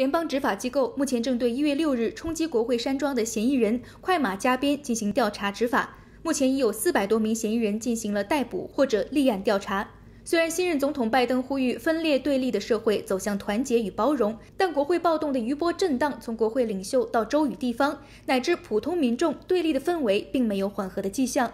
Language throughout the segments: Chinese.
联邦执法机构目前正对一月六日冲击国会山庄的嫌疑人快马加鞭进行调查执法，目前已有四百多名嫌疑人进行了逮捕或者立案调查。虽然新任总统拜登呼吁分裂对立的社会走向团结与包容，但国会暴动的余波震荡，从国会领袖到州与地方乃至普通民众，对立的氛围并没有缓和的迹象。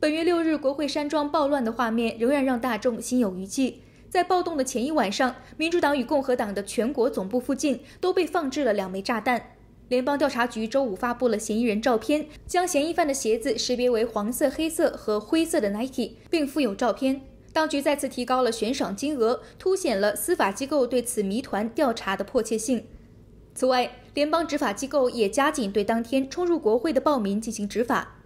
本月六日，国会山庄暴乱的画面仍然让大众心有余悸。在暴动的前一晚上，民主党与共和党的全国总部附近都被放置了两枚炸弹。联邦调查局周五发布了嫌疑人照片，将嫌疑犯的鞋子识别为黄色、黑色和灰色的 Nike，并附有照片。当局再次提高了悬赏金额，凸显了司法机构对此谜团调查的迫切性。此外，联邦执法机构也加紧对当天冲入国会的暴民进行执法。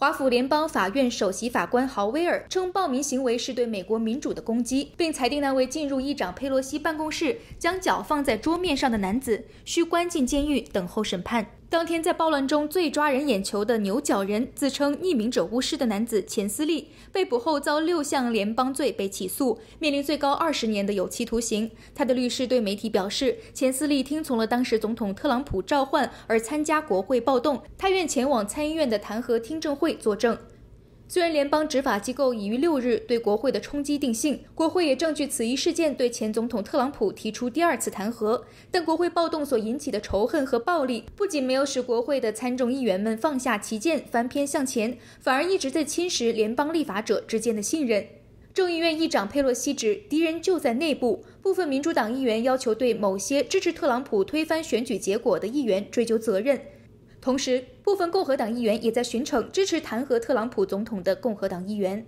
华府联邦法院首席法官豪威尔称，报名行为是对美国民主的攻击，并裁定那位进入议长佩洛西办公室、将脚放在桌面上的男子需关进监狱，等候审判。当天在暴乱中最抓人眼球的“牛角人”自称匿名者巫师的男子钱思利，被捕后，遭六项联邦罪被起诉，面临最高二十年的有期徒刑。他的律师对媒体表示，钱思利听从了当时总统特朗普召唤而参加国会暴动，他愿前往参议院的弹劾听证会作证。虽然联邦执法机构已于六日对国会的冲击定性，国会也正据此一事件对前总统特朗普提出第二次弹劾，但国会暴动所引起的仇恨和暴力不仅没有使国会的参众议员们放下旗剑翻篇向前，反而一直在侵蚀联邦立法者之间的信任。众议院议长佩洛西指：“敌人就在内部。”部分民主党议员要求对某些支持特朗普推翻选举结果的议员追究责任。同时，部分共和党议员也在巡城支持弹劾特朗普总统的共和党议员。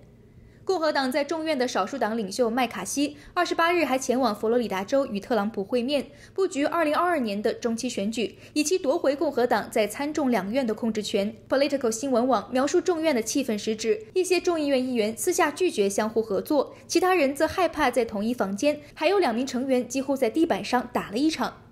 共和党在众院的少数党领袖麦卡锡，二十八日还前往佛罗里达州与特朗普会面，布局二零二二年的中期选举，以期夺回共和党在参众两院的控制权。Political 新闻网描述众院的气氛时指一些众议院议员私下拒绝相互合作，其他人则害怕在同一房间。还有两名成员几乎在地板上打了一场。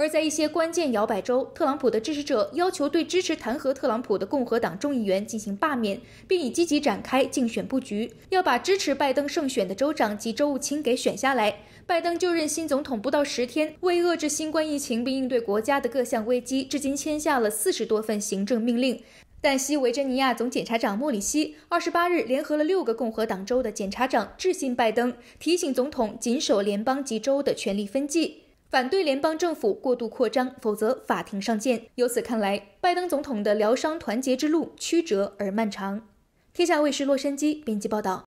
而在一些关键摇摆州，特朗普的支持者要求对支持弹劾特朗普的共和党众议员进行罢免，并已积极展开竞选布局，要把支持拜登胜选的州长及州务卿给选下来。拜登就任新总统不到十天，为遏制新冠疫情并应对国家的各项危机，至今签下了四十多份行政命令。但西维珍尼亚总检察长莫里希二十八日联合了六个共和党州的检察长致信拜登，提醒总统谨守联邦及州的权力分际。反对联邦政府过度扩张，否则法庭上见。由此看来，拜登总统的疗伤团结之路曲折而漫长。天下卫视洛杉矶编辑报道。